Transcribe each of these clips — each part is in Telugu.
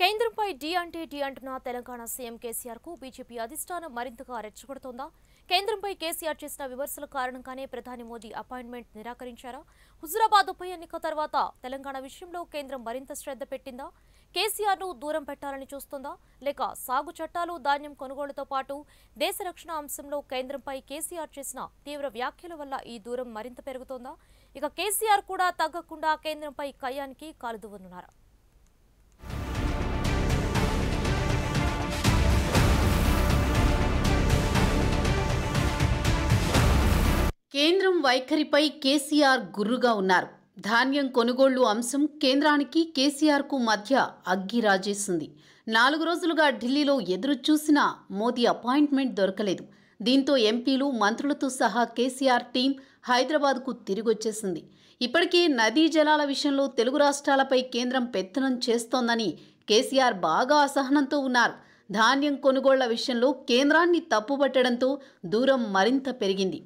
కేంద్రంపై డి అంటే డి అంటున్న తెలంగాణ సీఎం కేసీఆర్ కు బీజేపీ అధిష్టానం మరింతగా రెచ్చగొడుతోందా కేంద్రంపై కేసీఆర్ చేసిన విమర్శల కారణంగానే ప్రధాని మోదీ అపాయింట్మెంట్ నిరాకరించారా హుజురాబాద్ ఉప ఎన్నిక తర్వాత తెలంగాణ విషయంలో కేంద్రం మరింత శ్రద్ధ పెట్టిందా కేసీఆర్ ను దూరం పెట్టాలని చూస్తుందా లేక సాగు చట్టాలు ధాన్యం కొనుగోలుతో పాటు దేశ రక్షణ అంశంలో కేంద్రంపై కేసీఆర్ చేసిన తీవ్ర వ్యాఖ్యల వల్ల ఈ దూరం మరింత పెరుగుతోందా ఇక కేసీఆర్ కూడా తగ్గకుండా కేంద్రంపై కయ్యానికి కాలుదువనున్నారా కేంద్రం వైఖరిపై కేసీఆర్ గుర్రుగా ఉన్నారు ధాన్యం కొనుగోళ్లు అంశం కేంద్రానికి కేసీఆర్కు మధ్య అగ్గి రాజేసింది నాలుగు రోజులుగా ఢిల్లీలో ఎదురు చూసినా మోదీ అపాయింట్మెంట్ దొరకలేదు దీంతో ఎంపీలు మంత్రులతో సహా కేసీఆర్ టీం హైదరాబాద్కు తిరిగొచ్చేసింది ఇప్పటికే నదీ జలాల విషయంలో తెలుగు రాష్ట్రాలపై కేంద్రం పెత్తనం చేస్తోందని కేసీఆర్ బాగా అసహనంతో ఉన్నారు ధాన్యం కొనుగోళ్ల విషయంలో కేంద్రాన్ని తప్పుపట్టడంతో దూరం మరింత పెరిగింది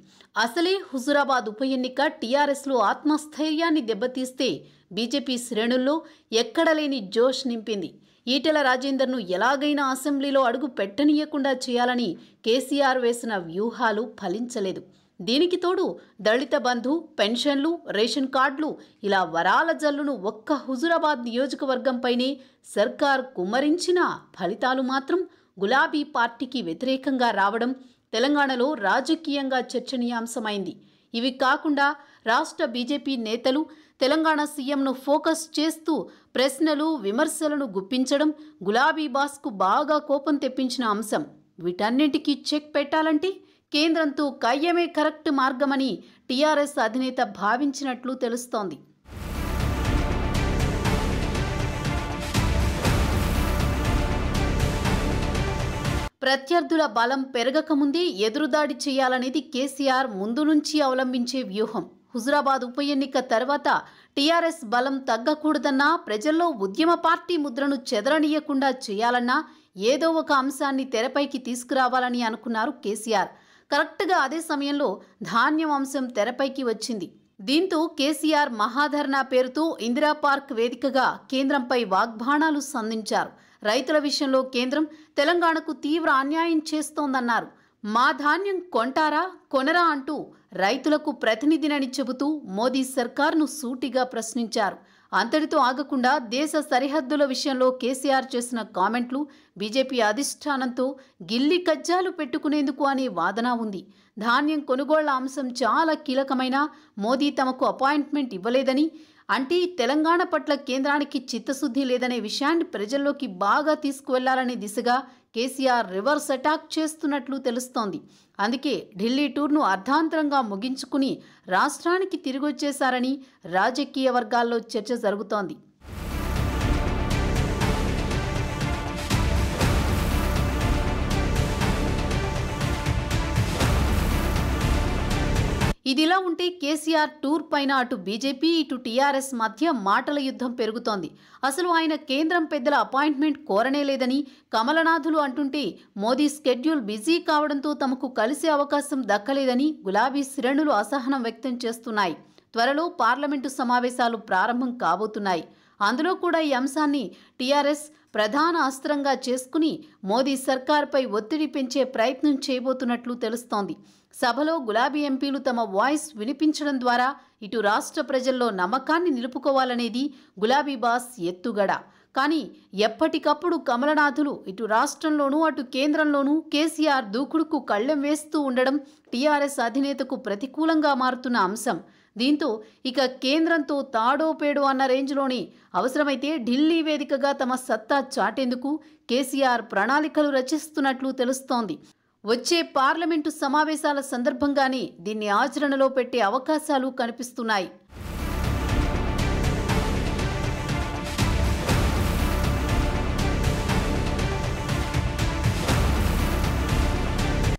అసలే హుజురాబాద్ ఉప ఎన్నిక టీఆర్ఎస్లో ఆత్మస్థైర్యాన్ని దెబ్బతీస్తే బీజేపీ శ్రేణుల్లో ఎక్కడలేని జోష్ నింపింది ఈటెల రాజేందర్ను ఎలాగైనా అసెంబ్లీలో అడుగు పెట్టనీయకుండా చేయాలని కేసీఆర్ వేసిన వ్యూహాలు ఫలించలేదు దీనికి తోడు దళిత బంధు పెన్షన్లు రేషన్ కార్డులు ఇలా వరాల జల్లును ఒక్క హుజురాబాద్ నియోజకవర్గంపైనే సర్కార్ కుమ్మరించిన ఫలితాలు మాత్రం గులాబీ పార్టీకి వ్యతిరేకంగా రావడం తెలంగాణలో రాజకీయంగా చర్చనీయాంశమైంది ఇవి కాకుండా రాష్ట్ర బీజేపీ నేతలు తెలంగాణ సీఎంను ఫోకస్ చేస్తూ ప్రశ్నలు విమర్శలను గుప్పించడం గులాబీ బాస్కు బాగా కోపం తెప్పించిన అంశం వీటన్నింటికీ చెక్ పెట్టాలంటే కేంద్రంతో కయ్యమే కరెక్ట్ మార్గమని టీఆర్ఎస్ అధినేత భావించినట్లు తెలుస్తోంది ప్రత్యర్థుల బలం పెరగకముందే ఎదురుదాడి చేయాలనేది కేసీఆర్ ముందు నుంచి అవలంబించే వ్యూహం హుజురాబాద్ ఉప ఎన్నిక తర్వాత టీఆర్ఎస్ బలం తగ్గకూడదన్నా ప్రజల్లో ఉద్యమ పార్టీ ముద్రను చెదరనీయకుండా చేయాలన్నా ఏదో ఒక అంశాన్ని తెరపైకి తీసుకురావాలని అనుకున్నారు కేసీఆర్ కరెక్ట్గా అదే సమయంలో ధాన్యం అంశం తెరపైకి వచ్చింది దీంతో కేసీఆర్ మహాధర్నా పేరుతో ఇందిరా పార్క్ వేదికగా కేంద్రంపై వాగ్బాణాలు సంధించారు రైతుల విషయంలో కేంద్రం తెలంగాణకు తీవ్ర అన్యాయం చేస్తోందన్నారు మా ధాన్యం కొంటారా కొనరా అంటూ రైతులకు ప్రతినిధినని చెబుతూ మోదీ సర్కార్ను సూటిగా ప్రశ్నించారు అంతటితో ఆగకుండా దేశ సరిహద్దుల విషయంలో కేసీఆర్ చేసిన కామెంట్లు బీజేపీ అధిష్టానంతో గిల్లి కజ్జాలు పెట్టుకునేందుకు అనే వాదన ఉంది ధాన్యం కొనుగోళ్ల అంశం చాలా కీలకమైన మోదీ తమకు అపాయింట్మెంట్ ఇవ్వలేదని అంటే తెలంగాణ పట్ల కేంద్రానికి చిత్తశుద్ధి లేదనే విషయాన్ని ప్రజల్లోకి బాగా తీసుకువెళ్లాలనే దిశగా కేసీఆర్ రివర్స్ అటాక్ చేస్తున్నట్లు తెలుస్తోంది అందుకే ఢిల్లీ టూర్ను అర్ధాంతరంగా ముగించుకుని రాష్ట్రానికి తిరిగొచ్చేశారని రాజకీయ వర్గాల్లో చర్చ జరుగుతోంది ఇదిలా ఉంటే కేసీఆర్ టూర్ పైన అటు బీజేపీ ఇటు టీఆర్ఎస్ మధ్య మాటల యుద్ధం పెరుగుతోంది అసలు ఆయన కేంద్రం పెద్దల అపాయింట్మెంట్ కోరనే లేదని కమలనాథులు అంటుంటే మోదీ స్కెడ్యూల్ బిజీ కావడంతో తమకు కలిసే అవకాశం దక్కలేదని గులాబీ శ్రేణులు అసహనం వ్యక్తం చేస్తున్నాయి త్వరలో పార్లమెంటు సమావేశాలు ప్రారంభం కాబోతున్నాయి అందులో కూడా ఈ అంశాన్ని టీఆర్ఎస్ ప్రధాన అస్త్రంగా చేసుకుని మోదీ సర్కార్పై ఒత్తిడి పెంచే ప్రయత్నం చేయబోతున్నట్లు తెలుస్తోంది సభలో గులాబీ ఎంపీలు తమ వాయిస్ వినిపించడం ద్వారా ఇటు రాష్ట్ర ప్రజల్లో నమ్మకాన్ని నిలుపుకోవాలనేది గులాబీ బాస్ ఎత్తుగడ కానీ ఎప్పటికప్పుడు కమలనాథులు ఇటు రాష్ట్రంలోనూ అటు కేంద్రంలోనూ కేసీఆర్ దూకుడుకు కళ్ళెం వేస్తూ ఉండడం టీఆర్ఎస్ అధినేతకు ప్రతికూలంగా మారుతున్న అంశం దీంతో ఇక కేంద్రంతో తాడో పేడో అన్న రేంజ్లోని అవసరమైతే ఢిల్లీ వేదికగా తమ సత్తా చాటేందుకు కేసీఆర్ ప్రణాళికలు రచిస్తున్నట్లు తెలుస్తోంది వచ్చే పార్లమెంటు సమావేశాల సందర్భంగానే దీన్ని ఆచరణలో పెట్టే అవకాశాలు కనిపిస్తున్నాయి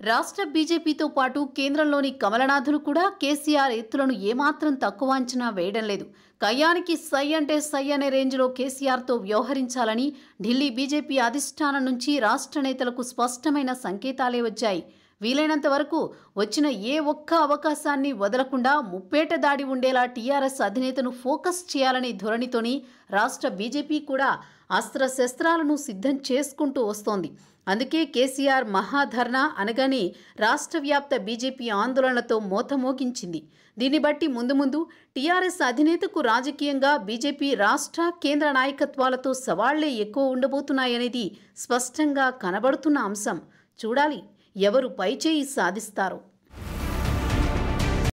రాష్ట్ర బీజేపీతో పాటు కేంద్రంలోని కమలనాథులు కూడా కేసీఆర్ ఎత్తులను ఏమాత్రం తక్కువ అంచనా వేయడం లేదు కయ్యానికి సై అంటే సై అనే రేంజ్లో కేసీఆర్తో వ్యవహరించాలని ఢిల్లీ బీజేపీ అధిష్టానం నుంచి రాష్ట్ర నేతలకు స్పష్టమైన సంకేతాలే వచ్చాయి వీలైనంత వరకు వచ్చిన ఏ ఒక్క అవకాశాన్ని వదలకుండా ముప్పేట దాడి ఉండేలా టీఆర్ఎస్ అధినేతను ఫోకస్ చేయాలనే ధోరణితోని రాష్ట్ర బీజేపీ కూడా అస్త్రశస్త్రాలను సిద్ధం చేసుకుంటూ వస్తోంది అందుకే కేసీఆర్ మహాధర్నా అనగానే రాష్ట్ర వ్యాప్త బీజేపీ ఆందోళనతో మోతమోగించింది దీన్ని బట్టి ముందు ముందు టీఆర్ఎస్ అధినేతకు రాజకీయంగా బీజేపీ రాష్ట్ర కేంద్ర నాయకత్వాలతో సవాళ్లే ఎక్కువ ఉండబోతున్నాయనేది స్పష్టంగా కనబడుతున్న అంశం చూడాలి ఎవరు పైచేయి సాధిస్తారో